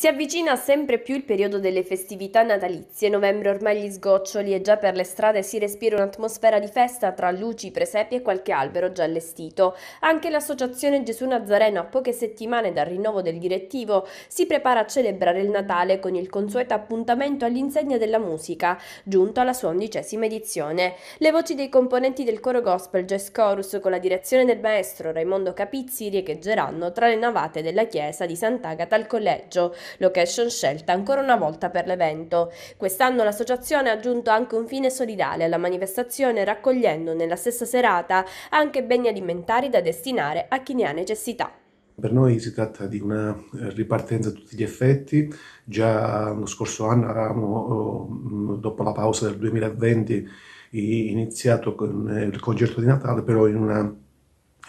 Si avvicina sempre più il periodo delle festività natalizie, novembre ormai gli sgoccioli e già per le strade si respira un'atmosfera di festa tra luci, presepi e qualche albero già allestito. Anche l'associazione Gesù Nazareno a poche settimane dal rinnovo del direttivo si prepara a celebrare il Natale con il consueto appuntamento all'insegna della musica, giunto alla sua undicesima edizione. Le voci dei componenti del coro gospel Jazz Chorus con la direzione del maestro Raimondo Capizzi riecheggeranno tra le navate della chiesa di Sant'Agata al collegio location scelta ancora una volta per l'evento. Quest'anno l'associazione ha aggiunto anche un fine solidale alla manifestazione raccogliendo nella stessa serata anche beni alimentari da destinare a chi ne ha necessità. Per noi si tratta di una ripartenza a tutti gli effetti, già lo scorso anno avevamo, oh, dopo la pausa del 2020, iniziato con eh, il concerto di Natale, però in una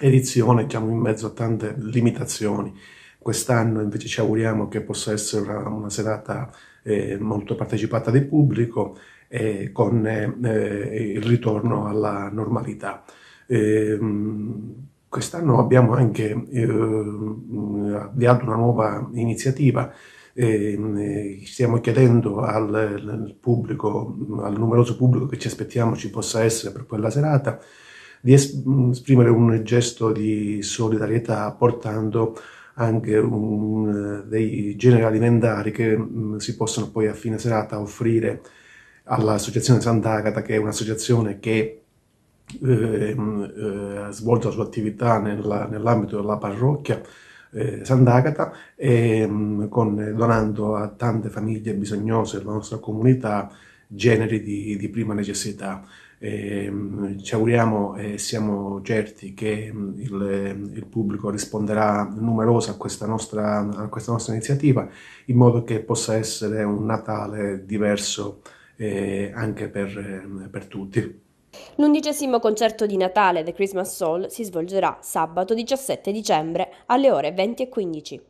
edizione diciamo, in mezzo a tante limitazioni. Quest'anno invece ci auguriamo che possa essere una, una serata eh, molto partecipata del pubblico e con eh, eh, il ritorno alla normalità. Eh, quest'anno abbiamo anche eh, avviato una nuova iniziativa ehm, eh, stiamo chiedendo al, pubblico, al numeroso pubblico che ci aspettiamo ci possa essere per quella serata, di esprimere un gesto di solidarietà portando anche un, dei generi alimentari che mh, mm, si possono poi a fine serata offrire all'Associazione Sant'Agata, che è un'associazione che eh, mm, eh, svolge la sua attività nell'ambito della parrocchia eh, Sant'Agata, e, mh, mm, con, donando a tante famiglie bisognose della nostra comunità generi di, di prima necessità. E, ehm, ci auguriamo e siamo certi che mm, il, il pubblico risponderà numeroso a questa, nostra, a questa, nostra, iniziativa in modo che possa essere un Natale diverso eh, anche per, eh, per tutti. L'undicesimo concerto di Natale The Christmas Soul si svolgerà sabato 17 dicembre alle ore 20.15.